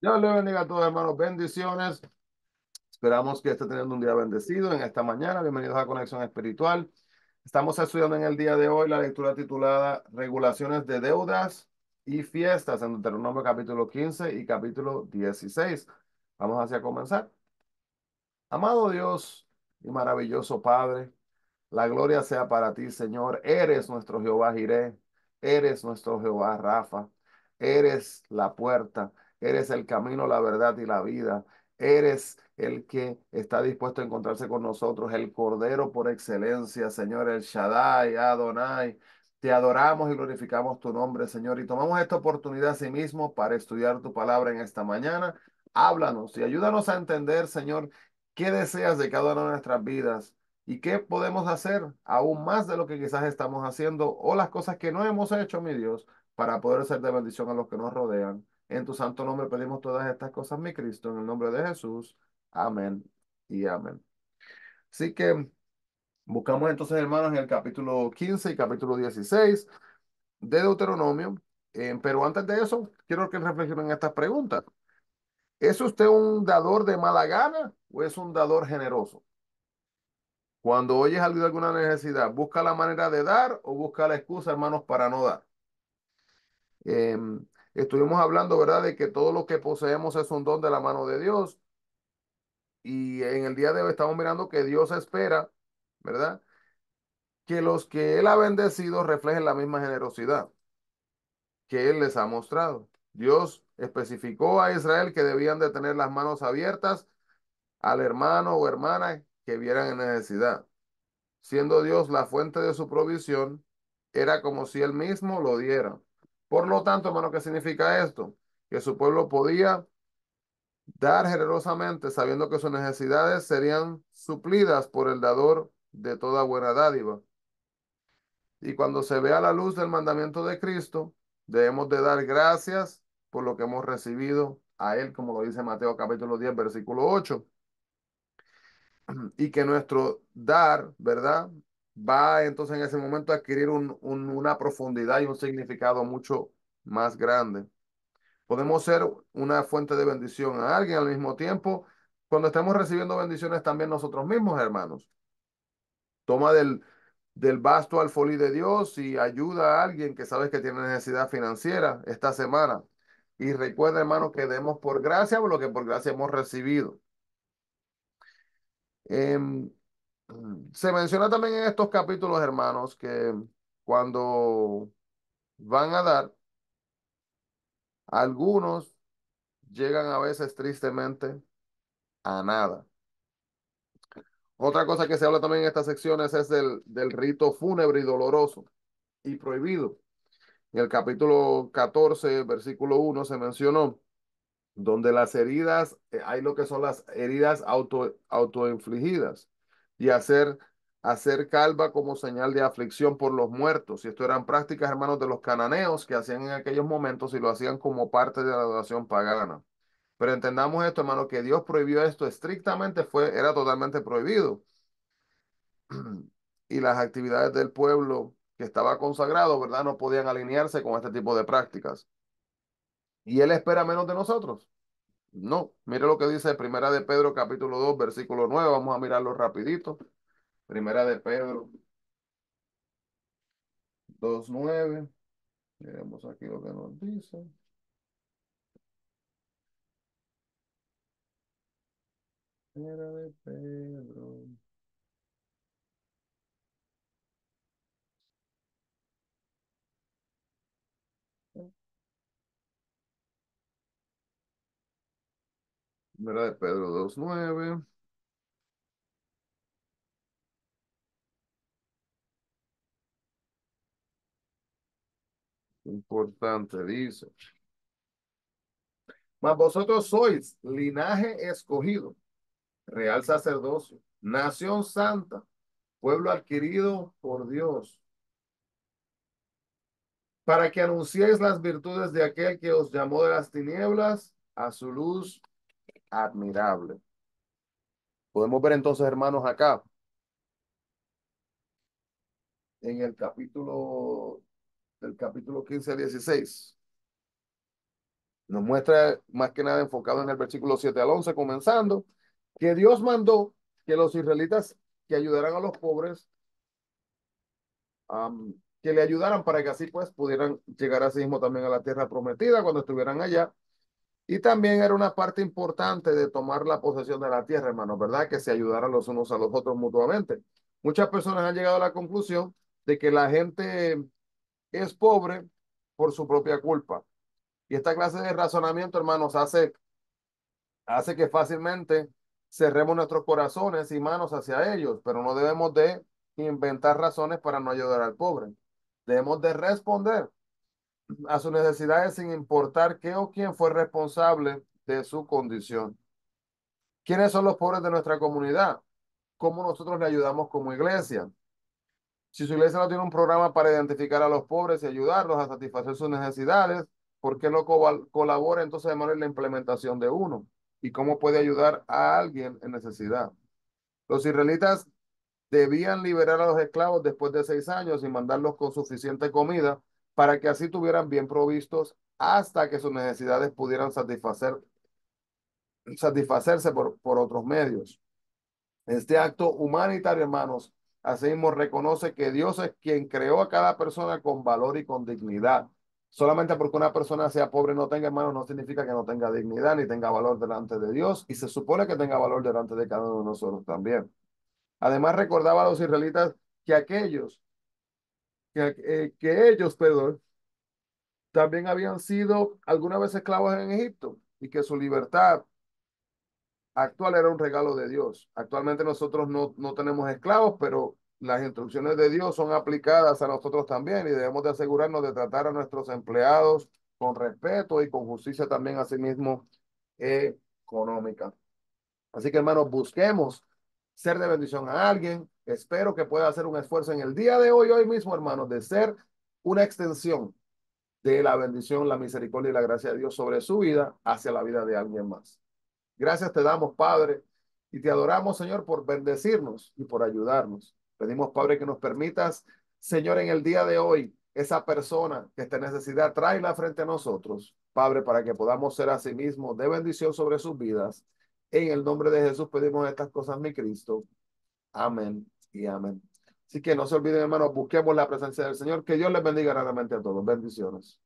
Dios le bendiga a todos, hermanos. Bendiciones. Esperamos que esté teniendo un día bendecido en esta mañana. Bienvenidos a Conexión Espiritual. Estamos estudiando en el día de hoy la lectura titulada Regulaciones de Deudas y Fiestas en Deuteronomio capítulo 15 y capítulo 16. Vamos hacia comenzar. Amado Dios y maravilloso Padre, la gloria sea para ti, Señor. Eres nuestro Jehová Jireh eres nuestro Jehová Rafa, eres la puerta eres el camino, la verdad y la vida. Eres el que está dispuesto a encontrarse con nosotros, el Cordero por excelencia, Señor, el Shaddai, Adonai. Te adoramos y glorificamos tu nombre, Señor, y tomamos esta oportunidad a sí mismo para estudiar tu palabra en esta mañana. Háblanos y ayúdanos a entender, Señor, qué deseas de cada una de nuestras vidas y qué podemos hacer aún más de lo que quizás estamos haciendo o las cosas que no hemos hecho, mi Dios, para poder ser de bendición a los que nos rodean. En tu santo nombre pedimos todas estas cosas, mi Cristo, en el nombre de Jesús. Amén y amén. Así que buscamos entonces, hermanos, en el capítulo 15 y capítulo 16 de Deuteronomio. Eh, pero antes de eso, quiero que reflexionen estas preguntas. ¿Es usted un dador de mala gana o es un dador generoso? Cuando oyes algo de alguna necesidad, ¿busca la manera de dar o busca la excusa, hermanos, para no dar? Em, Estuvimos hablando, ¿verdad?, de que todo lo que poseemos es un don de la mano de Dios. Y en el día de hoy estamos mirando que Dios espera, ¿verdad?, que los que Él ha bendecido reflejen la misma generosidad que Él les ha mostrado. Dios especificó a Israel que debían de tener las manos abiertas al hermano o hermana que vieran en necesidad. Siendo Dios la fuente de su provisión, era como si Él mismo lo diera. Por lo tanto, hermano, ¿qué significa esto? Que su pueblo podía dar generosamente, sabiendo que sus necesidades serían suplidas por el dador de toda buena dádiva. Y cuando se vea la luz del mandamiento de Cristo, debemos de dar gracias por lo que hemos recibido a Él, como lo dice Mateo capítulo 10, versículo 8. Y que nuestro dar, ¿verdad? va entonces en ese momento a adquirir una profundidad y un significado mucho más grande. Podemos ser una fuente de bendición a alguien al mismo tiempo. Cuando estamos recibiendo bendiciones también nosotros mismos, hermanos. Toma del, del vasto al folí de Dios y ayuda a alguien que sabes que tiene necesidad financiera esta semana. Y recuerda, hermano, que demos por gracia lo que por gracia hemos recibido. Em, Mm, se menciona también en estos capítulos, hermanos, que cuando van a dar, algunos llegan a veces tristemente a nada. Otra cosa que se habla también en estas secciones es del, del rito fúnebre y doloroso y prohibido. En el capítulo 14, versículo 1, se mencionó donde las heridas, eh, hay lo que son las heridas auto, autoinfligidas y hacer, hacer calva como señal de aflicción por los muertos. Y esto eran prácticas, hermanos, de los cananeos que hacían en aquellos momentos y lo hacían como parte de la adoración pagana. Pero entendamos esto, hermano, que Dios prohibió esto estrictamente, fue, era totalmente prohibido. y las actividades del pueblo que estaba consagrado, ¿verdad? No podían alinearse con este tipo de prácticas. Y Él espera menos de nosotros. No, mire lo que dice Primera de Pedro capítulo 2, versículo 9. Vamos a mirarlo rapidito. Primera de Pedro 2.9. Miremos aquí lo que nos dice. Primera de Pedro Primera de Pedro 2.9. Importante, dice. Mas vosotros sois linaje escogido, real sacerdocio, nación santa, pueblo adquirido por Dios, para que anunciéis las virtudes de aquel que os llamó de las tinieblas a su luz admirable. Podemos ver entonces, hermanos, acá, en el capítulo, del capítulo 15 al 16, nos muestra más que nada enfocado en el versículo 7 al 11, comenzando, que Dios mandó que los israelitas que ayudaran a los pobres, que le ayudaran para que así pues pudieran llegar a sí mismo también a la tierra prometida cuando estuvieran allá y también era una parte importante de tomar la posesión de la tierra, hermano, ¿verdad? Que se ayudaran los unos a los otros mutuamente. Muchas personas han llegado a la conclusión de que la gente es pobre por su propia culpa. Y esta clase de razonamiento, hermanos, hace, hace que fácilmente cerremos nuestros corazones y manos hacia ellos, pero no debemos de inventar razones para no ayudar al pobre. Debemos de responder a sus necesidades sin importar qué o quién fue responsable de su condición. ¿Quiénes son los pobres de nuestra comunidad? ¿Cómo nosotros le ayudamos como iglesia? Si su iglesia no tiene un programa para identificar a los pobres y ayudarlos a satisfacer sus necesidades, ¿por qué no colabora entonces de manera en la implementación de uno? ¿Y cómo puede ayudar a alguien en necesidad? Los israelitas debían liberar a los esclavos después de seis años y mandarlos con suficiente comida para que así tuvieran bien provistos hasta que sus necesidades pudieran satisfacerse por, otros medios. Este acto humanitario, hermanos, asimismo reconoce que Dios es quien creó a cada persona con valor y con dignidad. Solamente porque una persona sea pobre no tenga hermanos, no significa que no tenga dignidad ni tenga valor delante de Dios y se supone que tenga valor delante de cada uno de nosotros también. Además recordaba a los israelitas que aquellos eh, que, ellos, perdón, también habían sido alguna vez esclavos en Egipto y que su libertad actual era un regalo de Dios. Actualmente nosotros no, no tenemos esclavos, pero las instrucciones de Dios son aplicadas a nosotros también y debemos de asegurarnos de tratar a nuestros empleados con respeto y con justicia también asimismo sí económica. Así que hermanos, busquemos ser de bendición a alguien. Espero que pueda hacer un esfuerzo en el día de hoy, hoy mismo, hermanos, de ser una extensión de la bendición, la misericordia y la gracia de Dios sobre su vida hacia la vida de alguien más. Gracias te damos, Padre, y te adoramos, Señor, por bendecirnos y por ayudarnos. Pedimos, Padre, que nos permitas, Señor, en el día de hoy, esa persona que esta necesidad, tráela frente a nosotros, Padre, para que podamos ser a sí mismo de bendición sobre sus vidas en el nombre de Jesús pedimos estas cosas, mi Cristo. Amén y amén. Así que no se olviden, hermanos, busquemos la presencia del Señor. Que Dios les bendiga realmente a todos. Bendiciones.